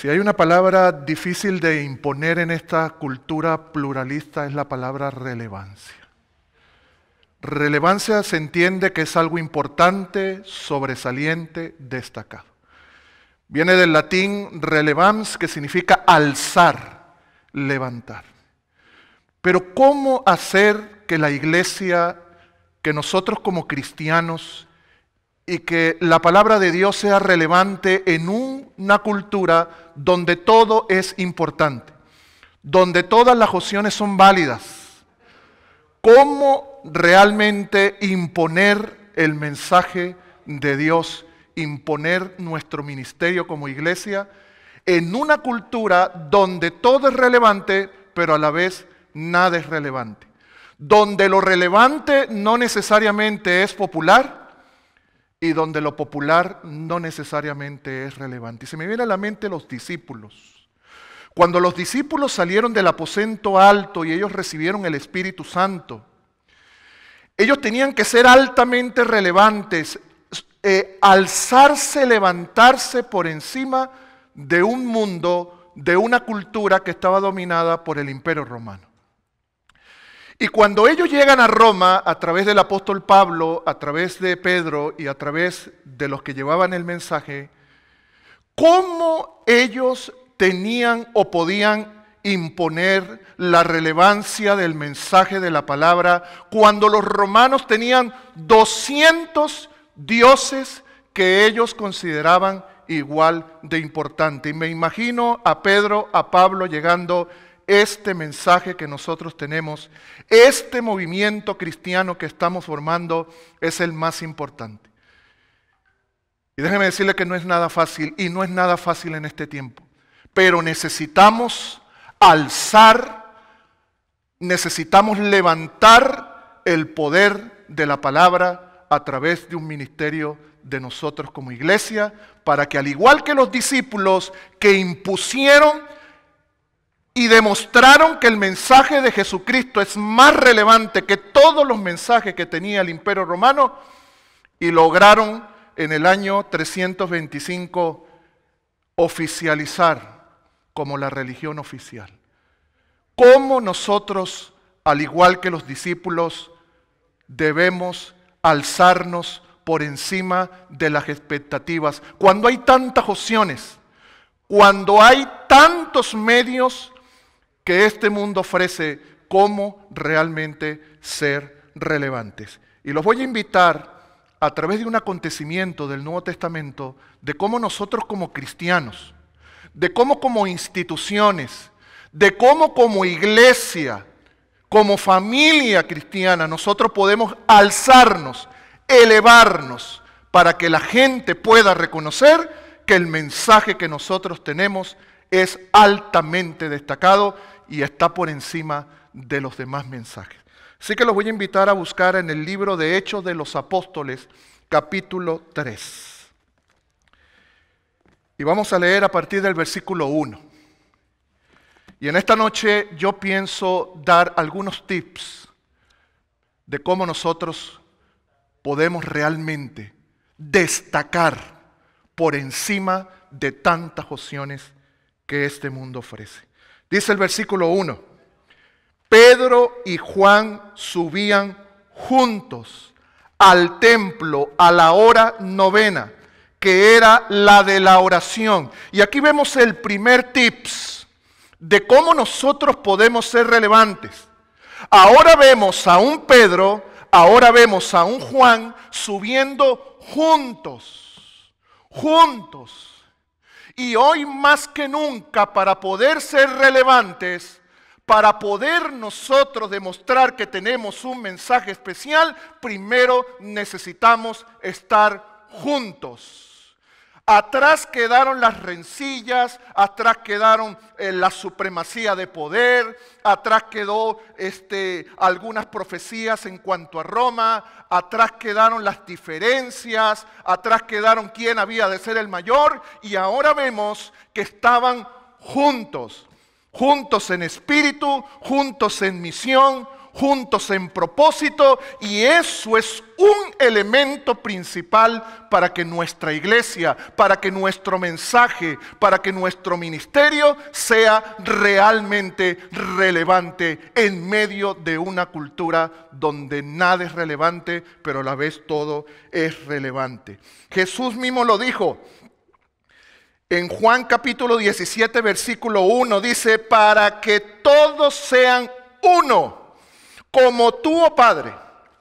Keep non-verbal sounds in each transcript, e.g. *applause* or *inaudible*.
Si hay una palabra difícil de imponer en esta cultura pluralista es la palabra relevancia. Relevancia se entiende que es algo importante, sobresaliente, destacado. Viene del latín relevans, que significa alzar, levantar. Pero ¿cómo hacer que la iglesia, que nosotros como cristianos y que la palabra de Dios sea relevante en una cultura donde todo es importante, donde todas las opciones son válidas. ¿Cómo realmente imponer el mensaje de Dios, imponer nuestro ministerio como iglesia en una cultura donde todo es relevante, pero a la vez nada es relevante? Donde lo relevante no necesariamente es popular, y donde lo popular no necesariamente es relevante. Y se me viene a la mente los discípulos. Cuando los discípulos salieron del aposento alto y ellos recibieron el Espíritu Santo, ellos tenían que ser altamente relevantes, eh, alzarse, levantarse por encima de un mundo, de una cultura que estaba dominada por el imperio romano. Y cuando ellos llegan a Roma a través del apóstol Pablo, a través de Pedro y a través de los que llevaban el mensaje, ¿cómo ellos tenían o podían imponer la relevancia del mensaje de la palabra cuando los romanos tenían 200 dioses que ellos consideraban igual de importante? Y me imagino a Pedro, a Pablo llegando este mensaje que nosotros tenemos, este movimiento cristiano que estamos formando es el más importante. Y déjeme decirle que no es nada fácil, y no es nada fácil en este tiempo, pero necesitamos alzar, necesitamos levantar el poder de la palabra a través de un ministerio de nosotros como iglesia, para que al igual que los discípulos que impusieron y demostraron que el mensaje de Jesucristo es más relevante que todos los mensajes que tenía el imperio romano y lograron en el año 325 oficializar como la religión oficial. ¿Cómo nosotros, al igual que los discípulos, debemos alzarnos por encima de las expectativas? Cuando hay tantas opciones, cuando hay tantos medios que este mundo ofrece cómo realmente ser relevantes. Y los voy a invitar a través de un acontecimiento del Nuevo Testamento de cómo nosotros como cristianos, de cómo como instituciones, de cómo como iglesia, como familia cristiana, nosotros podemos alzarnos, elevarnos, para que la gente pueda reconocer que el mensaje que nosotros tenemos es altamente destacado y está por encima de los demás mensajes. Así que los voy a invitar a buscar en el libro de Hechos de los Apóstoles, capítulo 3. Y vamos a leer a partir del versículo 1. Y en esta noche yo pienso dar algunos tips de cómo nosotros podemos realmente destacar por encima de tantas opciones que este mundo ofrece. Dice el versículo 1, Pedro y Juan subían juntos al templo a la hora novena, que era la de la oración. Y aquí vemos el primer tips de cómo nosotros podemos ser relevantes. Ahora vemos a un Pedro, ahora vemos a un Juan subiendo juntos, juntos y hoy más que nunca, para poder ser relevantes, para poder nosotros demostrar que tenemos un mensaje especial, primero necesitamos estar juntos. Atrás quedaron las rencillas, atrás quedaron eh, la supremacía de poder, atrás quedó este, algunas profecías en cuanto a Roma, atrás quedaron las diferencias, atrás quedaron quién había de ser el mayor y ahora vemos que estaban juntos, juntos en espíritu, juntos en misión, juntos en propósito y eso es un elemento principal para que nuestra iglesia, para que nuestro mensaje, para que nuestro ministerio sea realmente relevante en medio de una cultura donde nada es relevante, pero a la vez todo es relevante. Jesús mismo lo dijo. En Juan capítulo 17, versículo 1 dice, para que todos sean uno como tú, oh Padre,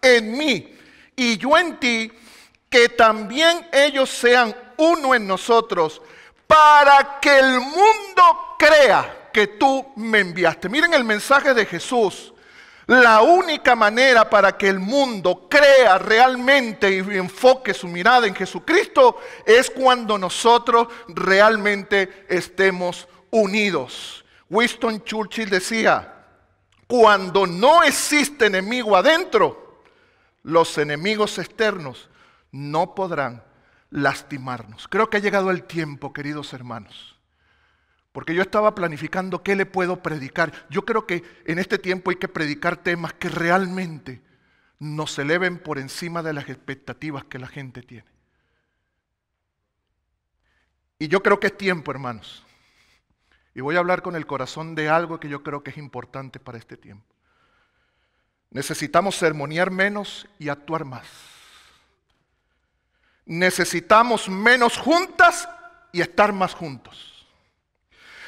en mí y yo en ti, que también ellos sean uno en nosotros, para que el mundo crea que tú me enviaste. Miren el mensaje de Jesús. La única manera para que el mundo crea realmente y enfoque su mirada en Jesucristo es cuando nosotros realmente estemos unidos. Winston Churchill decía, cuando no existe enemigo adentro, los enemigos externos no podrán lastimarnos. Creo que ha llegado el tiempo, queridos hermanos. Porque yo estaba planificando qué le puedo predicar. Yo creo que en este tiempo hay que predicar temas que realmente nos eleven por encima de las expectativas que la gente tiene. Y yo creo que es tiempo, hermanos, y voy a hablar con el corazón de algo que yo creo que es importante para este tiempo. Necesitamos sermonear menos y actuar más. Necesitamos menos juntas y estar más juntos.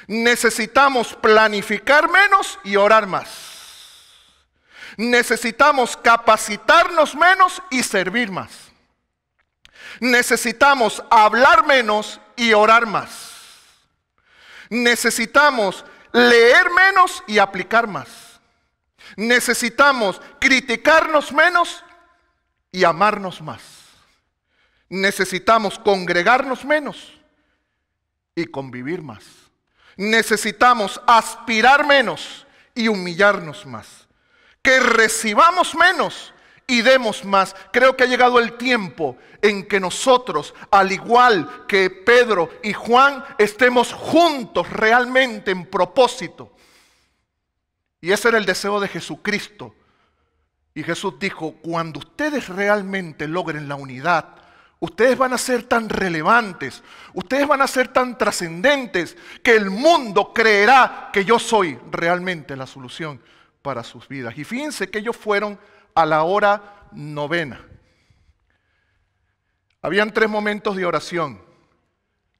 Necesitamos planificar menos y orar más. Necesitamos capacitarnos menos y servir más. Necesitamos hablar menos y orar más. Necesitamos leer menos y aplicar más. Necesitamos criticarnos menos y amarnos más. Necesitamos congregarnos menos y convivir más. Necesitamos aspirar menos y humillarnos más. Que recibamos menos y demos más. Creo que ha llegado el tiempo en que nosotros, al igual que Pedro y Juan, estemos juntos realmente en propósito. Y ese era el deseo de Jesucristo. Y Jesús dijo, cuando ustedes realmente logren la unidad, ustedes van a ser tan relevantes, ustedes van a ser tan trascendentes, que el mundo creerá que yo soy realmente la solución para sus vidas. Y fíjense que ellos fueron a la hora novena. Habían tres momentos de oración,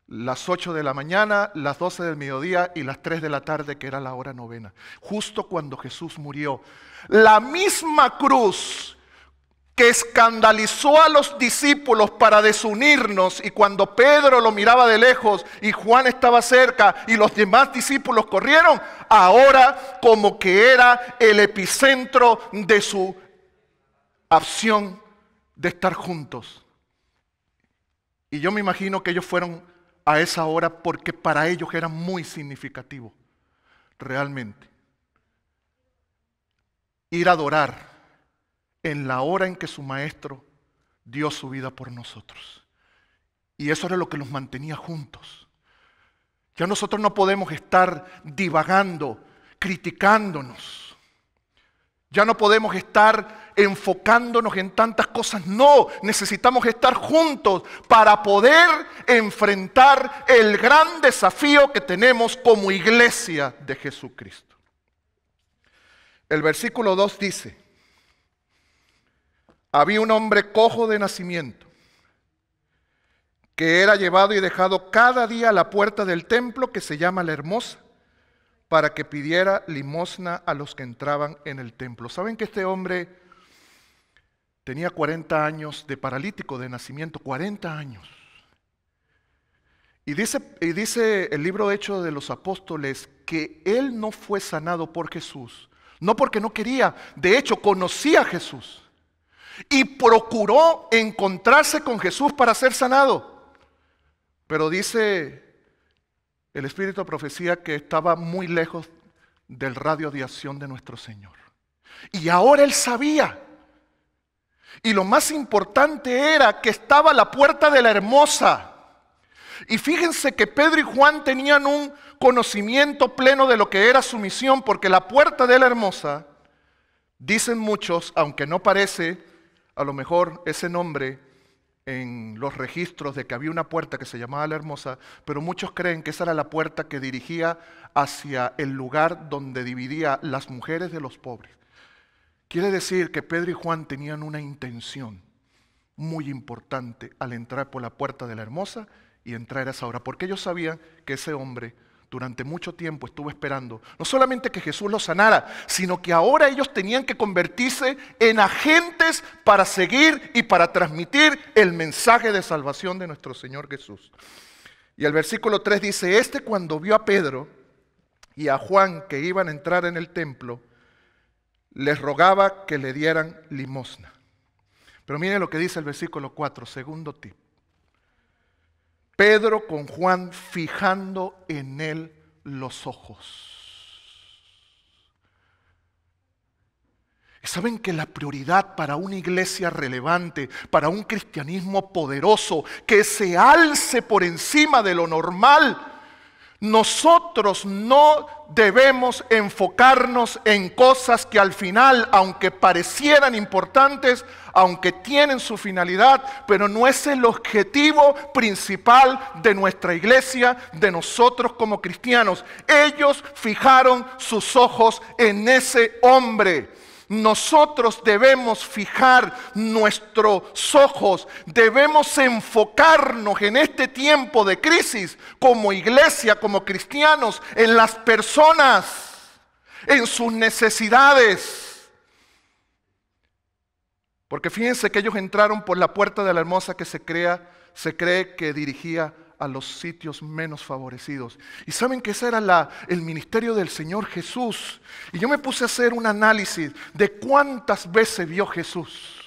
las 8 de la mañana, las 12 del mediodía y las 3 de la tarde, que era la hora novena, justo cuando Jesús murió. La misma cruz que escandalizó a los discípulos para desunirnos y cuando Pedro lo miraba de lejos y Juan estaba cerca y los demás discípulos corrieron, ahora como que era el epicentro de su opción de estar juntos. Y yo me imagino que ellos fueron a esa hora porque para ellos era muy significativo, realmente. Ir a adorar en la hora en que su maestro dio su vida por nosotros. Y eso era lo que los mantenía juntos. Ya nosotros no podemos estar divagando, criticándonos ya no podemos estar enfocándonos en tantas cosas. No, necesitamos estar juntos para poder enfrentar el gran desafío que tenemos como iglesia de Jesucristo. El versículo 2 dice, había un hombre cojo de nacimiento que era llevado y dejado cada día a la puerta del templo que se llama la hermosa para que pidiera limosna a los que entraban en el templo. ¿Saben que este hombre tenía 40 años de paralítico de nacimiento? 40 años. Y dice, y dice el libro hecho de los Apóstoles que él no fue sanado por Jesús, no porque no quería, de hecho conocía a Jesús y procuró encontrarse con Jesús para ser sanado. Pero dice el espíritu profecía que estaba muy lejos del radio de acción de nuestro Señor. Y ahora él sabía. Y lo más importante era que estaba la puerta de la hermosa. Y fíjense que Pedro y Juan tenían un conocimiento pleno de lo que era su misión, porque la puerta de la hermosa, dicen muchos, aunque no parece, a lo mejor ese nombre en los registros de que había una puerta que se llamaba La Hermosa, pero muchos creen que esa era la puerta que dirigía hacia el lugar donde dividía las mujeres de los pobres. Quiere decir que Pedro y Juan tenían una intención muy importante al entrar por la puerta de la Hermosa y entrar a esa hora, porque ellos sabían que ese hombre durante mucho tiempo estuvo esperando no solamente que Jesús los sanara, sino que ahora ellos tenían que convertirse en agentes para seguir y para transmitir el mensaje de salvación de nuestro Señor Jesús. Y el versículo 3 dice, este cuando vio a Pedro y a Juan que iban a entrar en el templo, les rogaba que le dieran limosna. Pero mire lo que dice el versículo 4, segundo tipo. Pedro con Juan fijando en él los ojos. ¿Saben que la prioridad para una iglesia relevante, para un cristianismo poderoso, que se alce por encima de lo normal, nosotros no debemos enfocarnos en cosas que al final, aunque parecieran importantes, aunque tienen su finalidad, pero no es el objetivo principal de nuestra iglesia, de nosotros como cristianos. Ellos fijaron sus ojos en ese hombre nosotros debemos fijar nuestros ojos, debemos enfocarnos en este tiempo de crisis como iglesia, como cristianos, en las personas, en sus necesidades. Porque fíjense que ellos entraron por la puerta de la hermosa que se, crea, se cree que dirigía a los sitios menos favorecidos. Y saben que ese era el ministerio del Señor Jesús. Y yo me puse a hacer un análisis de cuántas veces vio Jesús.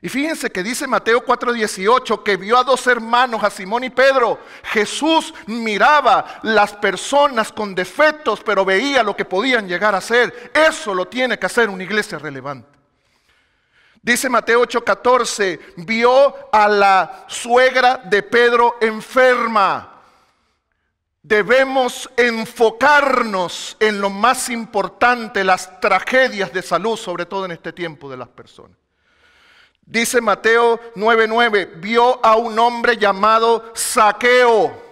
Y fíjense que dice Mateo 4:18 que vio a dos hermanos, a Simón y Pedro. Jesús miraba las personas con defectos, pero veía lo que podían llegar a ser. Eso lo tiene que hacer una iglesia relevante. Dice Mateo 8:14, vio a la suegra de Pedro enferma. Debemos enfocarnos en lo más importante, las tragedias de salud, sobre todo en este tiempo de las personas. Dice Mateo 9:9, vio a un hombre llamado Saqueo.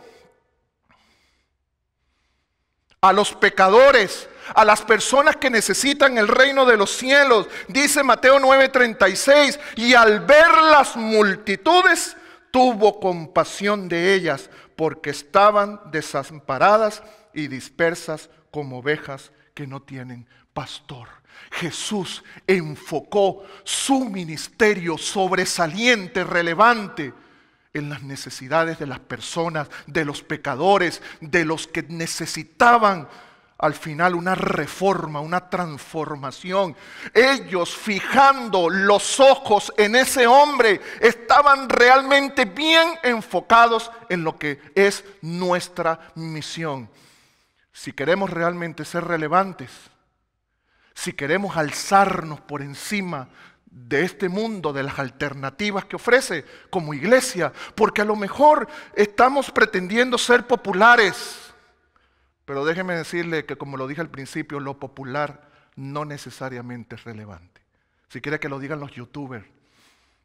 A los pecadores a las personas que necesitan el reino de los cielos. Dice Mateo 9:36, y al ver las multitudes, tuvo compasión de ellas, porque estaban desamparadas y dispersas como ovejas que no tienen pastor. Jesús enfocó su ministerio sobresaliente, relevante, en las necesidades de las personas, de los pecadores, de los que necesitaban al final una reforma, una transformación. Ellos fijando los ojos en ese hombre estaban realmente bien enfocados en lo que es nuestra misión. Si queremos realmente ser relevantes, si queremos alzarnos por encima de este mundo, de las alternativas que ofrece como iglesia, porque a lo mejor estamos pretendiendo ser populares pero déjeme decirle que, como lo dije al principio, lo popular no necesariamente es relevante. Si quiere que lo digan los youtubers,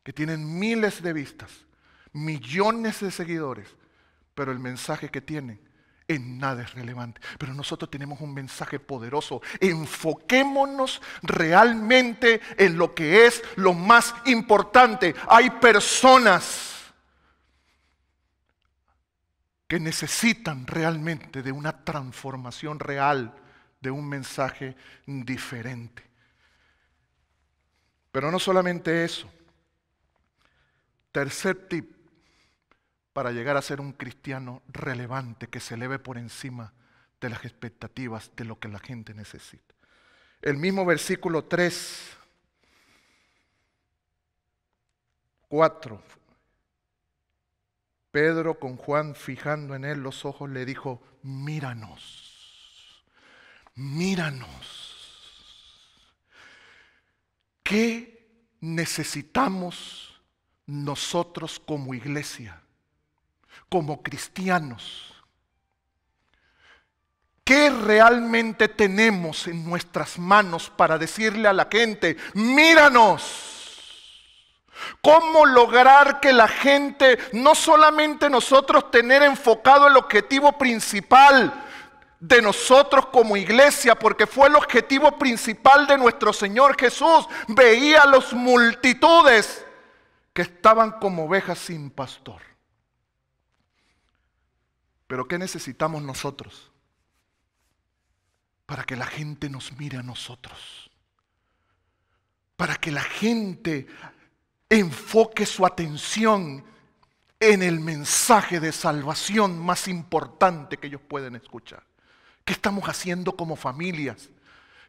que tienen miles de vistas, millones de seguidores, pero el mensaje que tienen en nada es relevante. Pero nosotros tenemos un mensaje poderoso. Enfoquémonos realmente en lo que es lo más importante. Hay personas que necesitan realmente de una transformación real, de un mensaje diferente. Pero no solamente eso. Tercer tip para llegar a ser un cristiano relevante que se eleve por encima de las expectativas de lo que la gente necesita. El mismo versículo 3, 4, Pedro con Juan fijando en él los ojos le dijo, míranos, míranos. ¿Qué necesitamos nosotros como iglesia, como cristianos? ¿Qué realmente tenemos en nuestras manos para decirle a la gente, míranos? ¿Cómo lograr que la gente, no solamente nosotros tener enfocado el objetivo principal de nosotros como iglesia, porque fue el objetivo principal de nuestro Señor Jesús, veía a las multitudes que estaban como ovejas sin pastor. Pero ¿qué necesitamos nosotros? Para que la gente nos mire a nosotros. Para que la gente enfoque su atención en el mensaje de salvación más importante que ellos pueden escuchar. ¿Qué estamos haciendo como familias?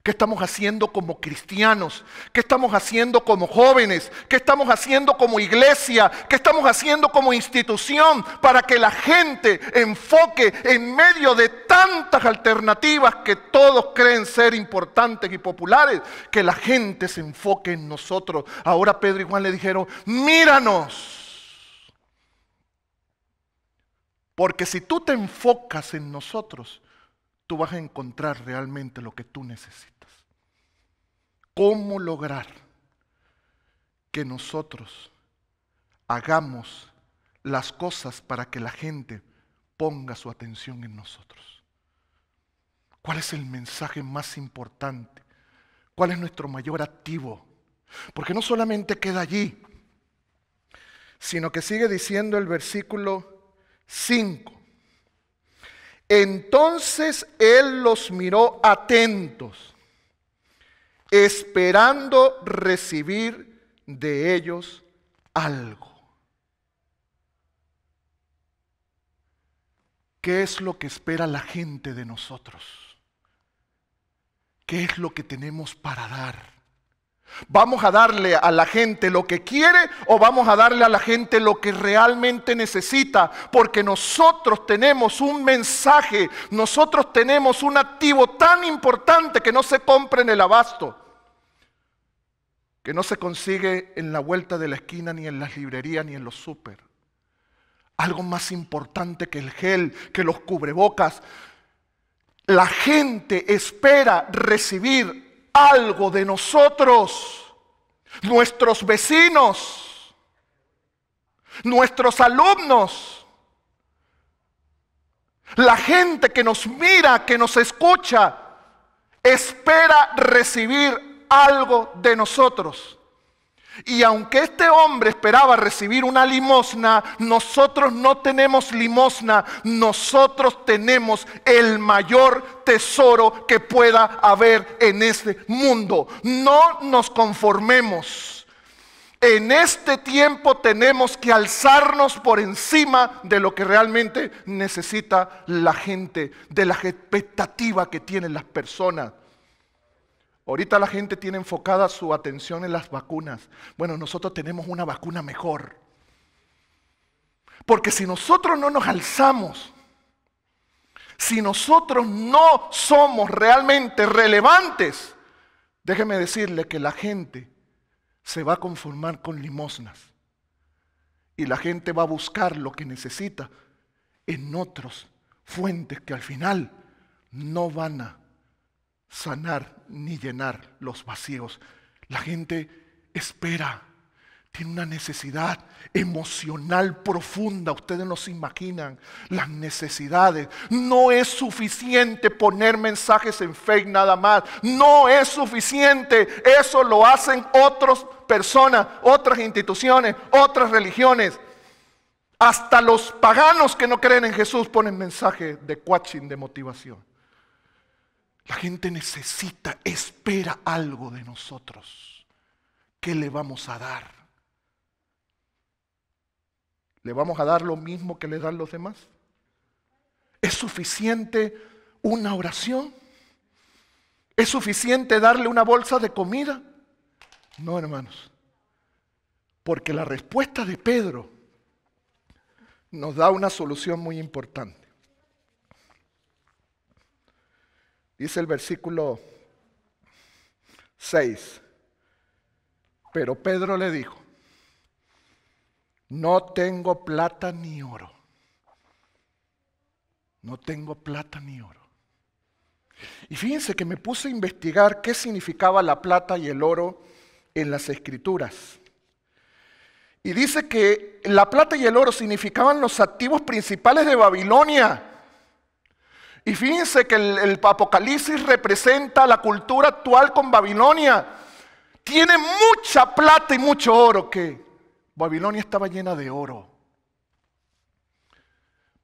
¿Qué estamos haciendo como cristianos? ¿Qué estamos haciendo como jóvenes? ¿Qué estamos haciendo como iglesia? ¿Qué estamos haciendo como institución para que la gente enfoque en medio de tantas alternativas que todos creen ser importantes y populares? Que la gente se enfoque en nosotros. Ahora Pedro y Juan le dijeron, míranos. Porque si tú te enfocas en nosotros, tú vas a encontrar realmente lo que tú necesitas cómo lograr que nosotros hagamos las cosas para que la gente ponga su atención en nosotros. ¿Cuál es el mensaje más importante? ¿Cuál es nuestro mayor activo? Porque no solamente queda allí, sino que sigue diciendo el versículo 5. Entonces él los miró atentos esperando recibir de ellos algo. ¿Qué es lo que espera la gente de nosotros? ¿Qué es lo que tenemos para dar? ¿Vamos a darle a la gente lo que quiere o vamos a darle a la gente lo que realmente necesita? Porque nosotros tenemos un mensaje, nosotros tenemos un activo tan importante que no se compra en el abasto, que no se consigue en la vuelta de la esquina, ni en las librerías, ni en los súper. Algo más importante que el gel, que los cubrebocas. La gente espera recibir algo de nosotros, nuestros vecinos, nuestros alumnos, la gente que nos mira, que nos escucha, espera recibir algo de nosotros. Y aunque este hombre esperaba recibir una limosna, nosotros no tenemos limosna, nosotros tenemos el mayor tesoro que pueda haber en este mundo. No nos conformemos. En este tiempo tenemos que alzarnos por encima de lo que realmente necesita la gente, de las expectativas que tienen las personas. Ahorita la gente tiene enfocada su atención en las vacunas. Bueno, nosotros tenemos una vacuna mejor. Porque si nosotros no nos alzamos, si nosotros no somos realmente relevantes, déjeme decirle que la gente se va a conformar con limosnas. Y la gente va a buscar lo que necesita en otras fuentes que al final no van a sanar ni llenar los vacíos. La gente espera, tiene una necesidad emocional profunda, ustedes no se imaginan las necesidades. No es suficiente poner mensajes en fake nada más, no es suficiente, eso lo hacen otras personas, otras instituciones, otras religiones. Hasta los paganos que no creen en Jesús ponen mensajes de coaching, de motivación. La gente necesita, espera algo de nosotros. ¿Qué le vamos a dar? ¿Le vamos a dar lo mismo que le dan los demás? ¿Es suficiente una oración? ¿Es suficiente darle una bolsa de comida? No, hermanos. Porque la respuesta de Pedro nos da una solución muy importante. Dice el versículo 6. Pero Pedro le dijo, no tengo plata ni oro. No tengo plata ni oro. Y fíjense que me puse a investigar qué significaba la plata y el oro en las escrituras. Y dice que la plata y el oro significaban los activos principales de Babilonia. Y fíjense que el, el, Apocalipsis representa la cultura actual con Babilonia. Tiene mucha plata y mucho oro que Babilonia estaba llena de oro.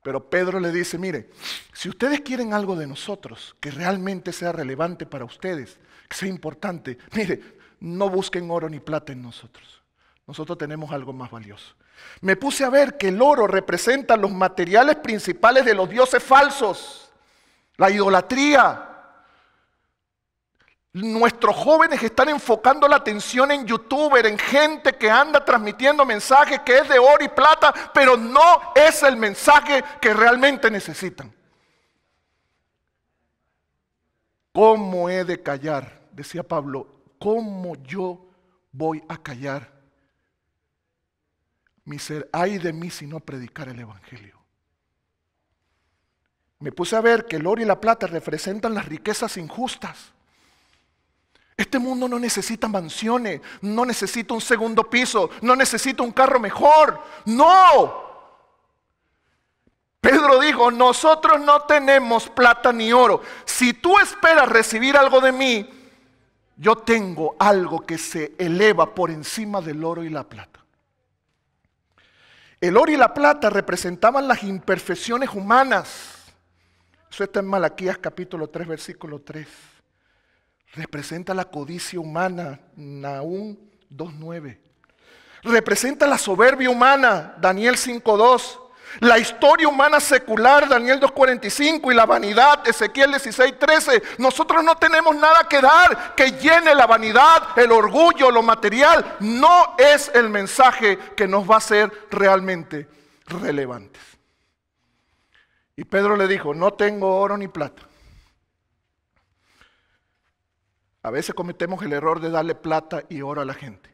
Pero Pedro le dice, mire, si ustedes quieren algo de nosotros que realmente sea relevante para ustedes, que sea importante, mire, no busquen oro ni plata en nosotros. Nosotros tenemos algo más valioso. Me puse a ver que el oro representa los materiales principales de los dioses falsos la idolatría. Nuestros jóvenes están enfocando la atención en youtuber, en gente que anda transmitiendo mensajes que es de oro y plata, pero no es el mensaje que realmente necesitan. ¿Cómo he de callar? Decía Pablo, ¿cómo yo voy a callar mi ser? Ay de mí si no predicar el Evangelio me puse a ver que el oro y la plata representan las riquezas injustas. Este mundo no necesita mansiones, no necesita un segundo piso, no necesita un carro mejor. No. Pedro dijo, nosotros no tenemos plata ni oro. Si tú esperas recibir algo de mí, yo tengo algo que se eleva por encima del oro y la plata. El oro y la plata representaban las imperfecciones humanas eso está en Malaquías capítulo 3, versículo 3. Representa la codicia humana, Naúm 2.9. Representa la soberbia humana, Daniel 5.2. La historia humana secular, Daniel 2.45, y la vanidad, Ezequiel 16.13. Nosotros no tenemos nada que dar que llene la vanidad, el orgullo, lo material. No es el mensaje que nos va a ser realmente relevante. Y Pedro le dijo, no tengo oro ni plata. A veces cometemos el error de darle plata y oro a la gente.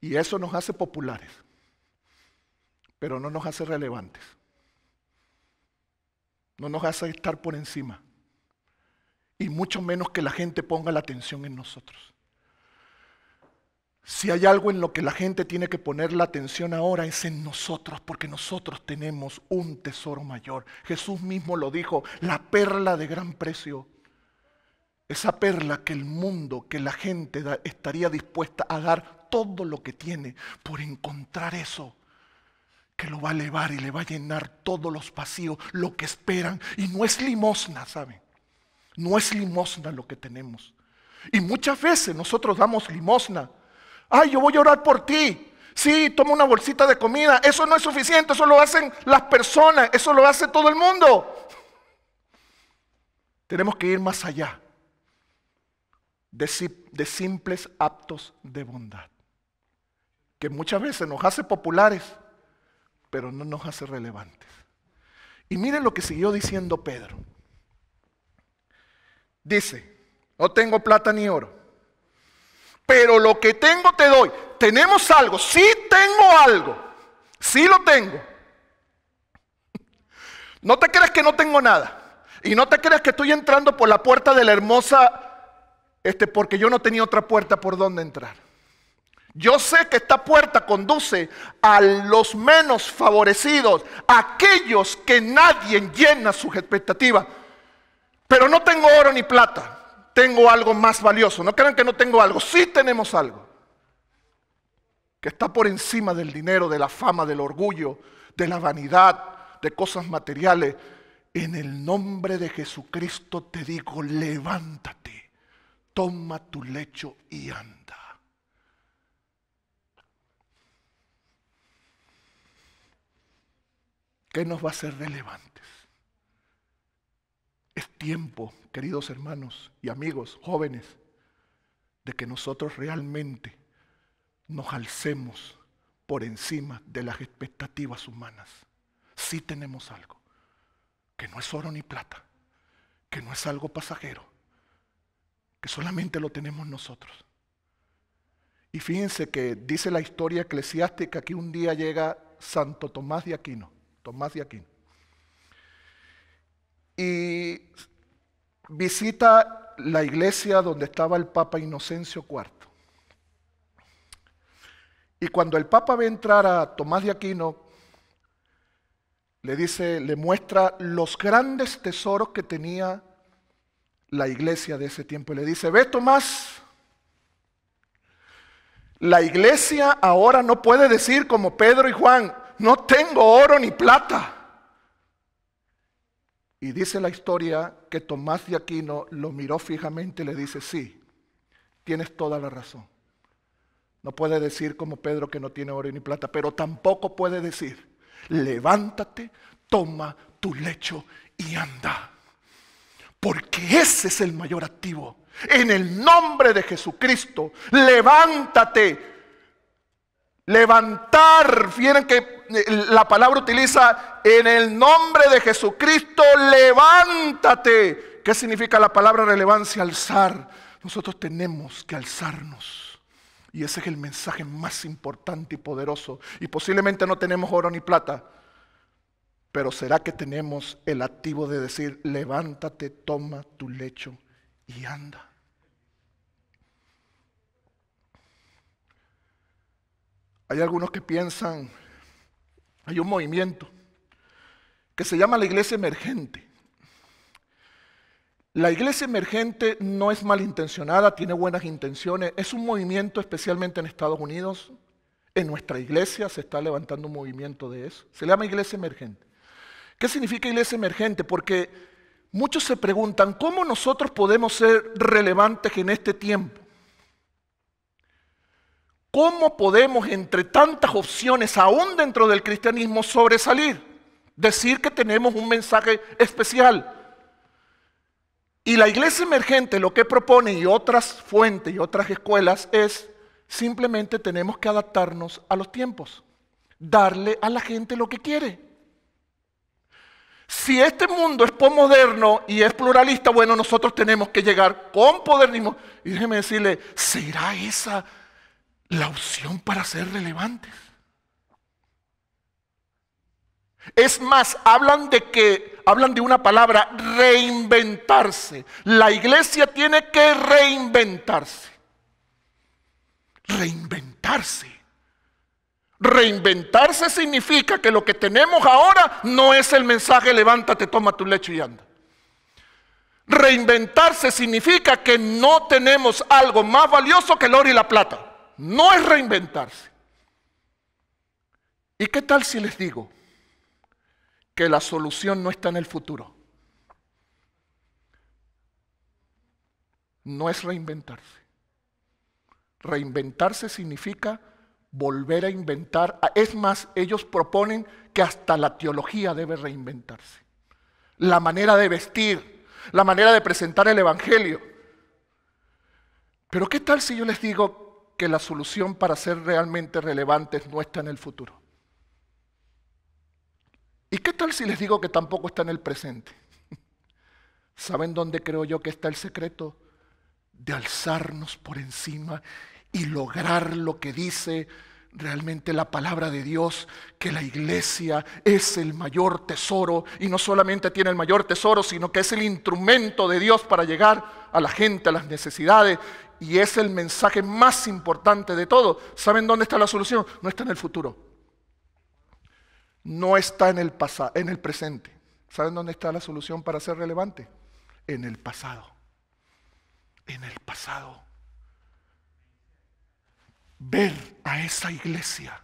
Y eso nos hace populares, pero no nos hace relevantes. No nos hace estar por encima. Y mucho menos que la gente ponga la atención en nosotros. Si hay algo en lo que la gente tiene que poner la atención ahora es en nosotros, porque nosotros tenemos un tesoro mayor. Jesús mismo lo dijo, la perla de gran precio. Esa perla que el mundo, que la gente estaría dispuesta a dar todo lo que tiene por encontrar eso que lo va a elevar y le va a llenar todos los vacíos, lo que esperan. Y no es limosna, ¿saben? No es limosna lo que tenemos. Y muchas veces nosotros damos limosna Ay, yo voy a orar por ti. Sí, toma una bolsita de comida. Eso no es suficiente, eso lo hacen las personas, eso lo hace todo el mundo. Tenemos que ir más allá de, simples actos de bondad, que muchas veces nos hace populares, pero no nos hace relevantes. Y miren lo que siguió diciendo Pedro. Dice, no tengo plata ni oro pero lo que tengo te doy. Tenemos algo, sí tengo algo, sí lo tengo. *laughs* No te creas que no tengo nada. Y no te creas que estoy entrando por la puerta de la hermosa, este, porque yo no tenía otra puerta por donde entrar. Yo sé que esta puerta conduce a los menos favorecidos, a aquellos que nadie llena sus expectativas. Pero no tengo oro ni plata tengo algo más valioso. No crean que no tengo algo. Sí tenemos algo. Que está por encima del dinero, de la fama, del orgullo, de la vanidad, de cosas materiales. En el nombre de Jesucristo te digo, levántate, toma tu lecho y anda. ¿Qué nos va a ser relevante? tiempo, queridos hermanos y amigos jóvenes, de que nosotros realmente nos alcemos por encima de las expectativas humanas. Sí tenemos algo, que no es oro ni plata, que no es algo pasajero, que solamente lo tenemos nosotros. Y fíjense que dice la historia eclesiástica que un día llega Santo Tomás de Aquino, Tomás de Aquino. Y visita la iglesia donde estaba el Papa Inocencio IV. Y cuando el Papa ve entrar a Tomás de Aquino, le dice, le muestra los grandes tesoros que tenía la iglesia de ese tiempo. Y le dice, ve Tomás, la iglesia ahora no puede decir como Pedro y Juan, no tengo oro ni plata y dice la historia que Tomás de Aquino lo miró fijamente y le dice, sí, tienes toda la razón. No puede decir como Pedro que no tiene oro ni plata, pero tampoco puede decir, levántate, toma tu lecho y anda. Porque ese es el mayor activo. En el nombre de Jesucristo, levántate, Levantar, fíjense que eh, la palabra utiliza en el nombre de Jesucristo, levántate. ¿Qué significa la palabra relevancia? Alzar. Nosotros tenemos que alzarnos. Y ese es el mensaje más importante y poderoso. Y posiblemente no tenemos oro ni plata, pero será que tenemos el activo de decir, levántate, toma tu lecho y anda. Hay algunos que piensan, hay un movimiento que se llama la iglesia emergente. La iglesia emergente no es malintencionada, tiene buenas intenciones. Es un movimiento especialmente en Estados Unidos. En nuestra iglesia se está levantando un movimiento de eso. Se llama iglesia emergente. ¿Qué significa iglesia emergente? Porque muchos se preguntan, ¿cómo nosotros podemos ser relevantes en este tiempo? ¿Cómo podemos entre tantas opciones, aún dentro del cristianismo, sobresalir? Decir que tenemos un mensaje especial. Y la iglesia emergente lo que propone y otras fuentes y otras escuelas es simplemente tenemos que adaptarnos a los tiempos, darle a la gente lo que quiere. Si este mundo es posmoderno y es pluralista, bueno, nosotros tenemos que llegar con modernismo. Y déjeme decirle, ¿será esa la opción para ser relevantes. Es más, hablan de que hablan de una palabra reinventarse. La iglesia tiene que reinventarse. Reinventarse. Reinventarse significa que lo que tenemos ahora no es el mensaje levántate, toma tu lecho y anda. Reinventarse significa que no tenemos algo más valioso que el oro y la plata no es reinventarse. ¿Y qué tal si les digo que la solución no está en el futuro? No es reinventarse. Reinventarse significa volver a inventar. Ah, es más, ellos proponen que hasta la teología debe reinventarse. La manera de vestir, la manera de presentar el Evangelio. Pero ¿qué tal si yo les digo que la solución para ser realmente relevantes no está en el futuro. ¿Y qué tal si les digo que tampoco está en el presente? *laughs* ¿Saben dónde creo yo que está el secreto? De alzarnos por encima y lograr lo que dice realmente la palabra de Dios, que la iglesia es el mayor tesoro y no solamente tiene el mayor tesoro, sino que es el instrumento de Dios para llegar a la gente, a las necesidades y es el mensaje más importante de todo. ¿Saben dónde está la solución? No está en el futuro. No está en el, pasado, en el presente. ¿Saben dónde está la solución para ser relevante? En el pasado. En el pasado. Ver a esa iglesia.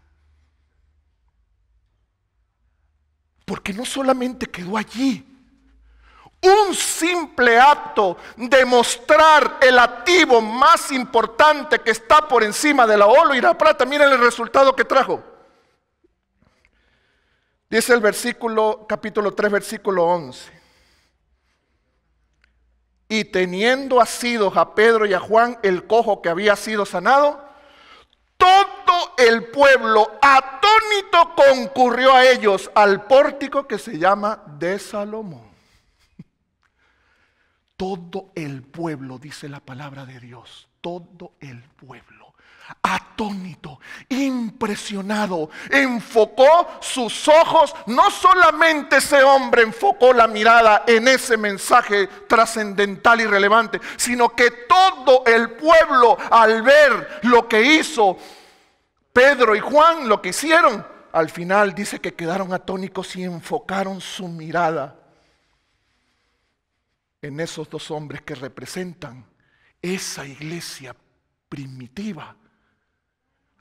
Porque no solamente quedó allí, un simple acto de mostrar el activo más importante que está por encima de la oro y la plata. Miren el resultado que trajo. Dice el versículo, capítulo 3, versículo 11. Y teniendo asidos a Pedro y a Juan el cojo que había sido sanado, todo el pueblo atónito concurrió a ellos al pórtico que se llama de Salomón. Todo el pueblo, dice la palabra de Dios, todo el pueblo, atónito, impresionado, enfocó sus ojos, no solamente ese hombre enfocó la mirada en ese mensaje trascendental y relevante, sino que todo el pueblo al ver lo que hizo Pedro y Juan, lo que hicieron, al final dice que quedaron atónicos y enfocaron su mirada en esos dos hombres que representan esa iglesia primitiva.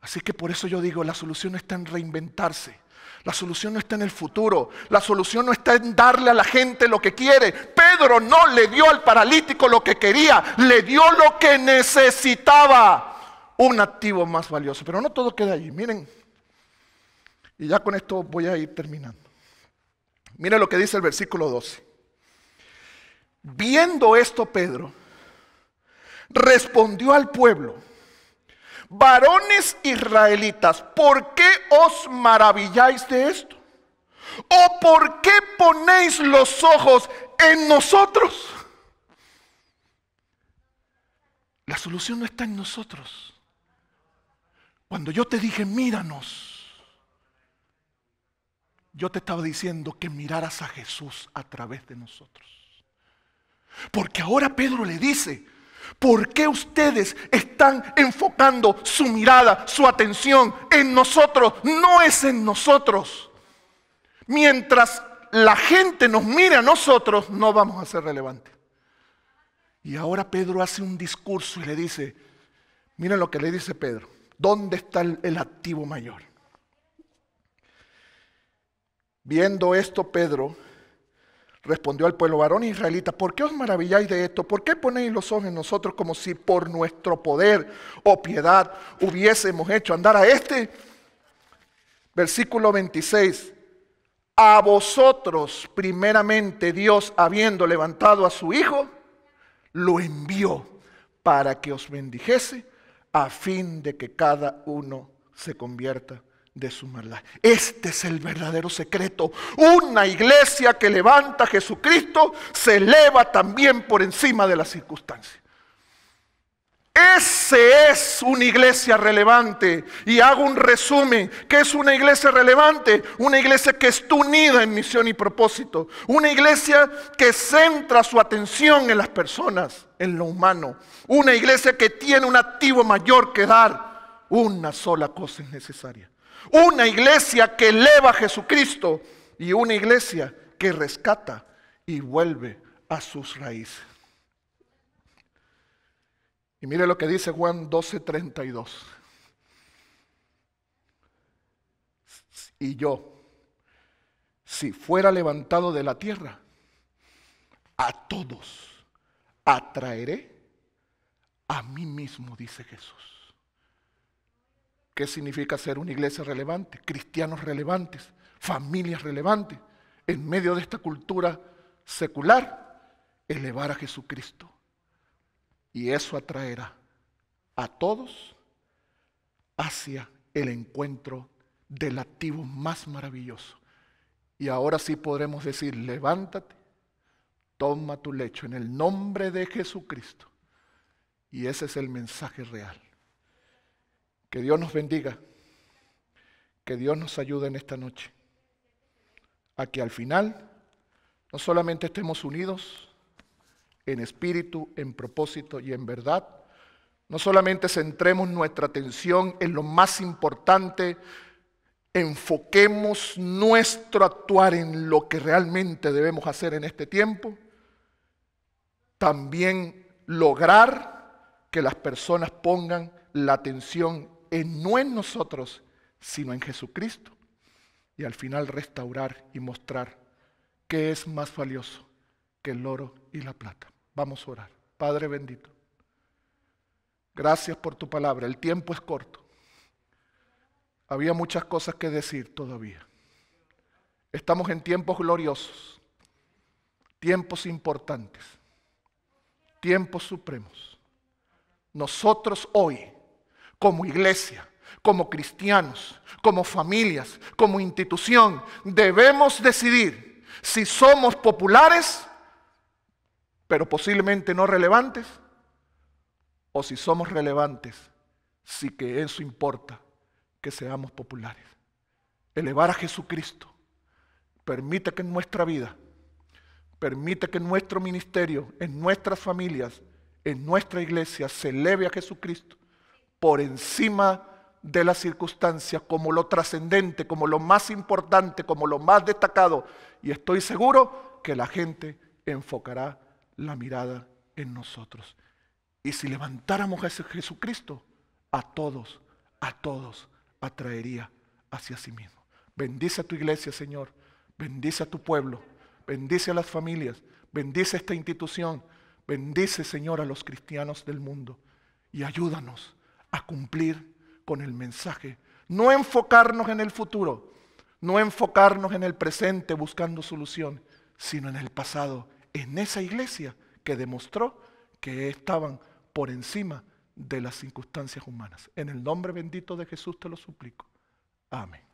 Así que por eso yo digo, la solución no está en reinventarse, la solución no está en el futuro, la solución no está en darle a la gente lo que quiere. Pedro no le dio al paralítico lo que quería, le dio lo que necesitaba, un activo más valioso. Pero no todo queda allí, miren, y ya con esto voy a ir terminando. Miren lo que dice el versículo 12. Viendo esto, Pedro respondió al pueblo, varones israelitas, ¿por qué os maravilláis de esto? ¿O por qué ponéis los ojos en nosotros? La solución no está en nosotros. Cuando yo te dije, míranos, yo te estaba diciendo que miraras a Jesús a través de nosotros. Porque ahora Pedro le dice, ¿por qué ustedes están enfocando su mirada, su atención en nosotros? No es en nosotros. Mientras la gente nos mire a nosotros, no vamos a ser relevantes. Y ahora Pedro hace un discurso y le dice, miren lo que le dice Pedro, ¿dónde está el, el activo mayor? Viendo esto, Pedro Respondió al pueblo varón israelita, ¿por qué os maravilláis de esto? ¿Por qué ponéis los ojos en nosotros como si por nuestro poder o piedad hubiésemos hecho andar a este? Versículo 26. A vosotros primeramente Dios, habiendo levantado a su Hijo, lo envió para que os bendijese a fin de que cada uno se convierta de su maldad. Este es el verdadero secreto. Una iglesia que levanta a Jesucristo se eleva también por encima de las circunstancias. Ese es una iglesia relevante. Y hago un resumen. que es una iglesia relevante? Una iglesia que está unida en misión y propósito. Una iglesia que centra su atención en las personas, en lo humano. Una iglesia que tiene un activo mayor que dar. Una sola cosa es necesaria. Una iglesia que eleva a Jesucristo y una iglesia que rescata y vuelve a sus raíces. Y mire lo que dice Juan 12:32. Y yo, si fuera levantado de la tierra, a todos atraeré a mí mismo, dice Jesús. ¿Qué significa ser una iglesia relevante? Cristianos relevantes, familias relevantes. En medio de esta cultura secular, elevar a Jesucristo. Y eso atraerá a todos hacia el encuentro del activo más maravilloso. Y ahora sí podremos decir, levántate, toma tu lecho en el nombre de Jesucristo. Y ese es el mensaje real. Que Dios nos bendiga. Que Dios nos ayude en esta noche. A que al final no solamente estemos unidos en espíritu, en propósito y en verdad, no solamente centremos nuestra atención en lo más importante, enfoquemos nuestro actuar en lo que realmente debemos hacer en este tiempo, también lograr que las personas pongan la atención no en nosotros, sino en Jesucristo. Y al final restaurar y mostrar qué es más valioso que el oro y la plata. Vamos a orar. Padre bendito, gracias por tu palabra. El tiempo es corto. Había muchas cosas que decir todavía. Estamos en tiempos gloriosos, tiempos importantes, tiempos supremos. Nosotros hoy como iglesia, como cristianos, como familias, como institución, debemos decidir si somos populares, pero posiblemente no relevantes, o si somos relevantes, sí que eso importa, que seamos populares. Elevar a Jesucristo permite que en nuestra vida, permite que nuestro ministerio, en nuestras familias, en nuestra iglesia se eleve a Jesucristo por encima de las circunstancias, como lo trascendente, como lo más importante, como lo más destacado. Y estoy seguro que la gente enfocará la mirada en nosotros. Y si levantáramos a ese Jesucristo, a todos, a todos atraería hacia sí mismo. Bendice a tu iglesia, Señor. Bendice a tu pueblo. Bendice a las familias. Bendice a esta institución. Bendice, Señor, a los cristianos del mundo. Y ayúdanos a cumplir con el mensaje. No enfocarnos en el futuro, no enfocarnos en el presente buscando solución, sino en el pasado, en esa iglesia que demostró que estaban por encima de las circunstancias humanas. En el nombre bendito de Jesús te lo suplico. Amén.